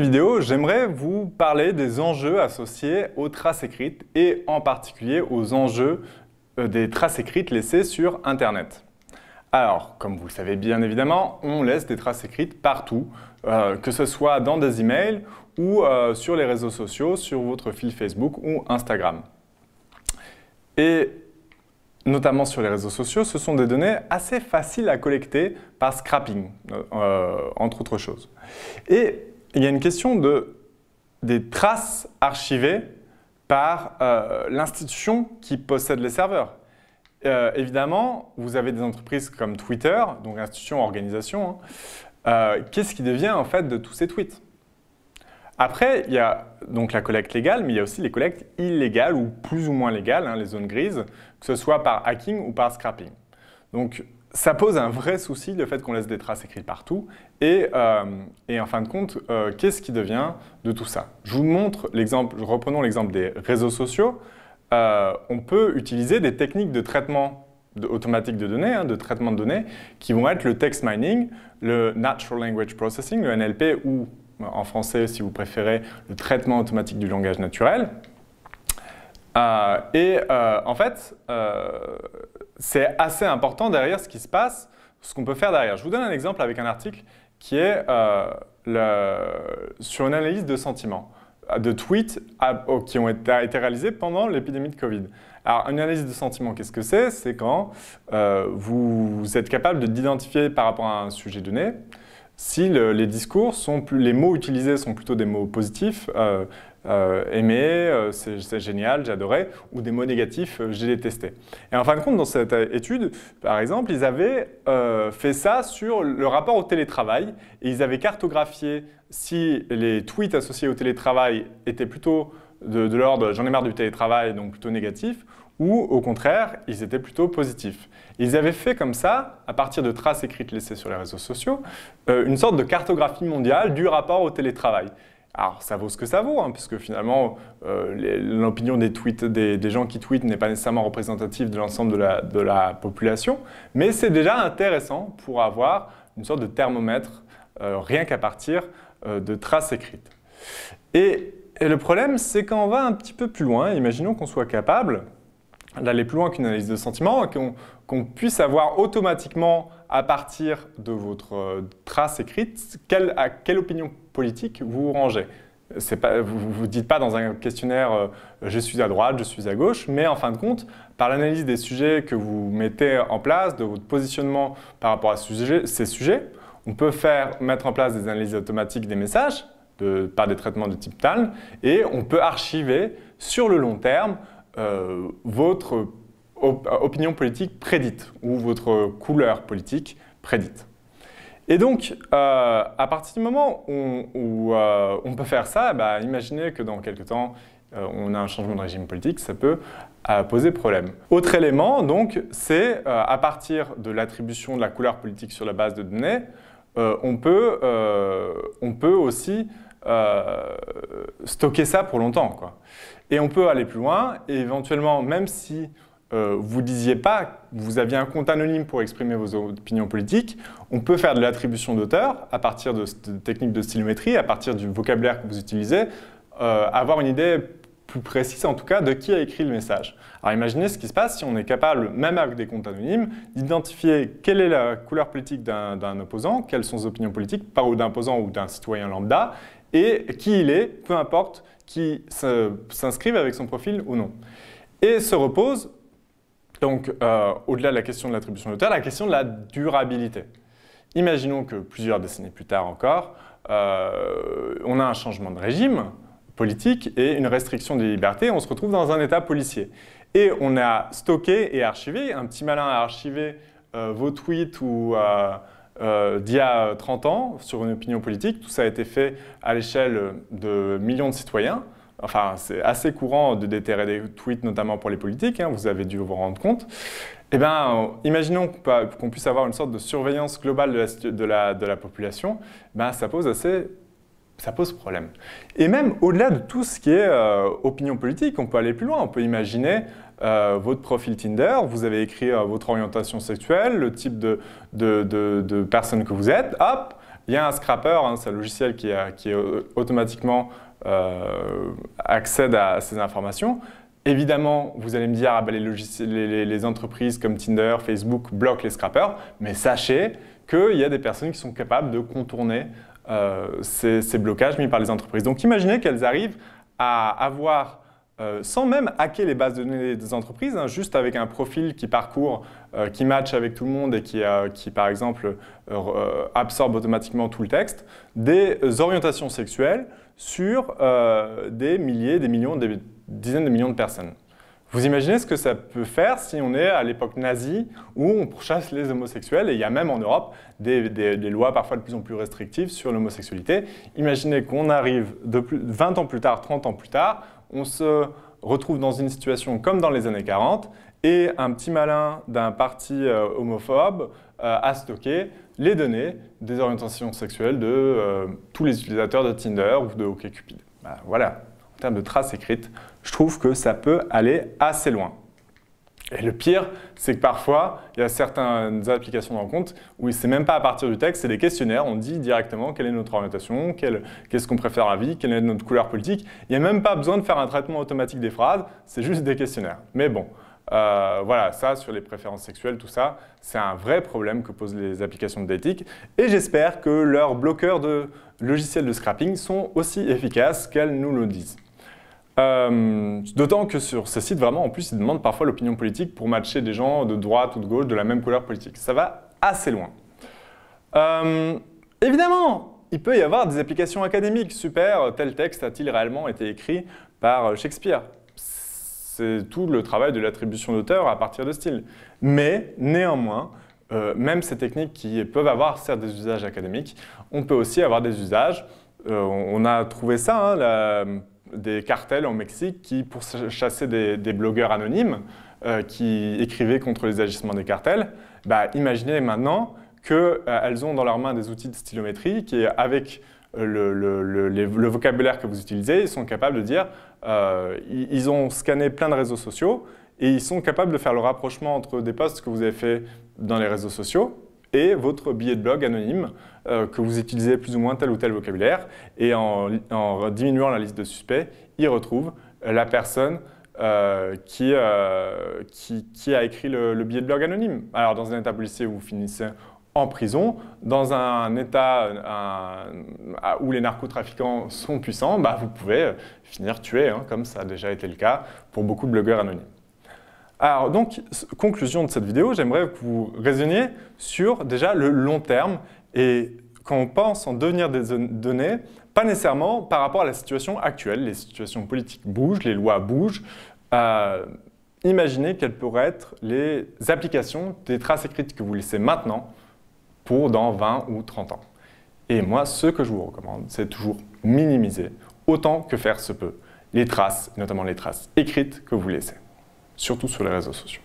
vidéo, j'aimerais vous parler des enjeux associés aux traces écrites et en particulier aux enjeux euh, des traces écrites laissées sur Internet. Alors, comme vous le savez bien évidemment, on laisse des traces écrites partout, euh, que ce soit dans des emails ou euh, sur les réseaux sociaux, sur votre fil Facebook ou Instagram. Et notamment sur les réseaux sociaux, ce sont des données assez faciles à collecter par scrapping, entre autres choses. Et il y a une question de, des traces archivées par euh, l'institution qui possède les serveurs. Euh, évidemment, vous avez des entreprises comme Twitter, donc institution, organisation. Hein. Euh, qu'est-ce qui devient en fait de tous ces tweets Après, il y a donc la collecte légale, mais il y a aussi les collectes illégales ou plus ou moins légales, hein, les zones grises, que ce soit par hacking ou par scrapping. Donc ça pose un vrai souci, le fait qu'on laisse des traces écrites partout. Et, euh, en fin de compte, euh, qu'est-ce qui devient de tout ça Je vous montre l'exemple, reprenons l'exemple des réseaux sociaux. Euh, on peut utiliser des techniques de traitement automatique de données, hein, de traitement de données, qui vont être le text mining, le natural language processing, le NLP, ou en français, si vous préférez, le traitement automatique du langage naturel. et en fait, c'est assez important derrière ce qui se passe, ce qu'on peut faire derrière. Je vous donne un exemple avec un article qui est euh, sur une analyse de sentiments, de tweets qui ont été, réalisés pendant l'épidémie de Covid. Alors, une analyse de sentiments, qu'est-ce que c'est C'est quand euh, vous, êtes capable d'identifier par rapport à un sujet donné si les discours sont plus, les mots utilisés sont plutôt des mots positifs, euh, euh, aimé, euh, c'est génial, j'adorais, ou des mots négatifs, euh, j'ai détesté. Et en fin de compte, dans cette étude, par exemple, ils avaient fait ça sur le rapport au télétravail, et ils avaient cartographié si les tweets associés au télétravail étaient plutôt de, de l'ordre j'en ai marre du télétravail, donc plutôt négatif, ou au contraire, ils étaient plutôt positifs. Ils avaient fait comme ça, à partir de traces écrites laissées sur les réseaux sociaux, une sorte de cartographie mondiale du rapport au télétravail. Alors ça vaut ce que ça vaut, hein, puisque finalement euh, l'opinion des, des, des, gens qui tweetent n'est pas nécessairement représentative de l'ensemble de la, population, mais c'est déjà intéressant pour avoir une sorte de thermomètre, euh, rien qu'à partir euh, de traces écrites. Et, le problème, c'est qu'on va un petit peu plus loin, imaginons qu'on soit capable d'aller plus loin qu'une analyse de sentiment, qu'on puisse avoir automatiquement à partir de votre trace écrite à quelle opinion politique, vous vous rangez. Pas, vous ne dites pas dans un questionnaire euh, je suis à droite, je suis à gauche, mais en fin de compte, par l'analyse des sujets que vous mettez en place, de votre positionnement par rapport à ces sujets, on peut faire mettre en place des analyses automatiques des messages par des traitements de type TALM et on peut archiver sur le long terme euh, votre opinion politique prédite ou votre couleur politique prédite. Et donc, euh, à partir du moment où, euh, on peut faire ça, bah, imaginez que dans quelques temps, euh, on a un changement de régime politique, ça peut poser problème. Autre élément, donc, c'est à partir de l'attribution de la couleur politique sur la base de données, on, peut, on peut aussi stocker ça pour longtemps. Quoi. Et on peut aller plus loin, et éventuellement, même si euh, vous disiez pas, vous aviez un compte anonyme pour exprimer vos opinions politiques, on peut faire de l'attribution d'auteur à partir de, cette techniques de stylométrie, à partir du vocabulaire que vous utilisez, euh, avoir une idée plus précise en tout cas de qui a écrit le message. Alors imaginez ce qui se passe si on est capable, même avec des comptes anonymes, d'identifier quelle est la couleur politique d'un opposant, quelles sont ses opinions politiques, par ou d'un opposant ou d'un citoyen lambda, et qui il est, peu importe qui s'inscrive avec son profil ou non. Et se repose donc, euh, au-delà de la question de l'attribution d'auteur, la question de la durabilité. Imaginons que plusieurs décennies plus tard encore, euh, on a un changement de régime politique et une restriction des libertés, on se retrouve dans un état policier. Et on a stocké et archivé, un petit malin a archivé euh, vos tweets ou d'il y a 30 ans sur une opinion politique. Tout ça a été fait à l'échelle de millions de citoyens enfin c'est assez courant de déterrer des tweets, notamment pour les politiques, hein, vous avez dû vous rendre compte, eh bien, imaginons qu'on puisse avoir une sorte de surveillance globale de la, population, ben, ça pose assez ça pose problème. Et même au-delà de tout ce qui est euh, opinion politique, on peut aller plus loin. On peut imaginer euh, votre profil Tinder, vous avez écrit euh, votre orientation sexuelle, le type de, personne que vous êtes, hop, il y a un scrapper, hein, c'est un logiciel qui est automatiquement euh, accèdent à ces informations. Évidemment, vous allez me dire, ah ben, les, entreprises comme Tinder, Facebook bloquent les scrappers, mais sachez qu'il y a des personnes qui sont capables de contourner euh, ces, blocages mis par les entreprises. Donc imaginez qu'elles arrivent à avoir euh, sans même hacker les bases de données des entreprises, hein, juste avec un profil qui parcourt, euh, qui match avec tout le monde et qui, euh, qui par exemple, absorbe automatiquement tout le texte, des orientations sexuelles sur des milliers, des millions, des dizaines de millions de personnes. Vous imaginez ce que ça peut faire si on est à l'époque nazie où on pourchasse les homosexuels et il y a même en Europe des, lois parfois de plus en plus restrictives sur l'homosexualité. Imaginez qu'on arrive de 20 ans plus tard, 30 ans plus tard, on se retrouve dans une situation comme dans les années 40 et un petit malin d'un parti euh, homophobe euh, a stocké les données des orientations sexuelles de euh, tous les utilisateurs de Tinder ou de OkCupid. Bah, voilà, en termes de traces écrites, je trouve que ça peut aller assez loin. Et le pire, c'est que parfois, il y a certaines applications de rencontre où c'est même pas à partir du texte, c'est des questionnaires. On dit directement quelle est notre orientation, qu'est-ce qu'on préfère à vie, quelle est notre couleur politique. Il n'y a même pas besoin de faire un traitement automatique des phrases, c'est juste des questionnaires. Mais bon, euh, voilà, ça, sur les préférences sexuelles, tout ça, c'est un vrai problème que posent les applications de Et j'espère que leurs bloqueurs de logiciels de scrapping sont aussi efficaces qu'elles nous le disent. Euh, d'autant que sur ce site, vraiment, en plus, ils demandent parfois l'opinion politique pour matcher des gens de droite ou de gauche de la même couleur politique. Ça va assez loin. Euh, évidemment, il peut y avoir des applications académiques. Super, tel texte a-t-il réellement été écrit par euh, Shakespeare C'est tout le travail de l'attribution d'auteur à partir de style. Mais, néanmoins, même ces techniques qui peuvent avoir certes des usages académiques, on peut aussi avoir des usages. on a trouvé ça, hein, des cartels au Mexique qui pour chasser des blogueurs anonymes euh, qui écrivaient contre les agissements des cartels. Bah, imaginez maintenant qu'elles euh, ont dans leurs mains des outils de stylométrie qui, avec euh, le, vocabulaire que vous utilisez, ils sont capables de dire, ils, ils ont scanné plein de réseaux sociaux et ils sont capables de faire le rapprochement entre des posts que vous avez faits dans les réseaux sociaux et votre billet de blog anonyme euh, que vous utilisez plus ou moins tel ou tel vocabulaire. Et en, diminuant la liste de suspects, il retrouve la personne euh, euh, qui, qui, a écrit le, billet de blog anonyme. Alors, dans un état policier vous finissez en prison, dans un état où les narcotrafiquants sont puissants, bah, vous pouvez finir tué, hein, comme ça a déjà été le cas pour beaucoup de blogueurs anonymes. Alors donc, conclusion de cette vidéo, j'aimerais que vous raisonniez sur déjà le long terme et quand on pense en devenir des données, pas nécessairement par rapport à la situation actuelle. Les situations politiques bougent, les lois bougent. Euh, imaginez quelles pourraient être les applications des traces écrites que vous laissez maintenant pour dans 20 ou 30 ans. Et moi, ce que je vous recommande, c'est toujours minimiser autant que faire se peut les traces, notamment les traces écrites que vous laissez surtout sur les réseaux sociaux.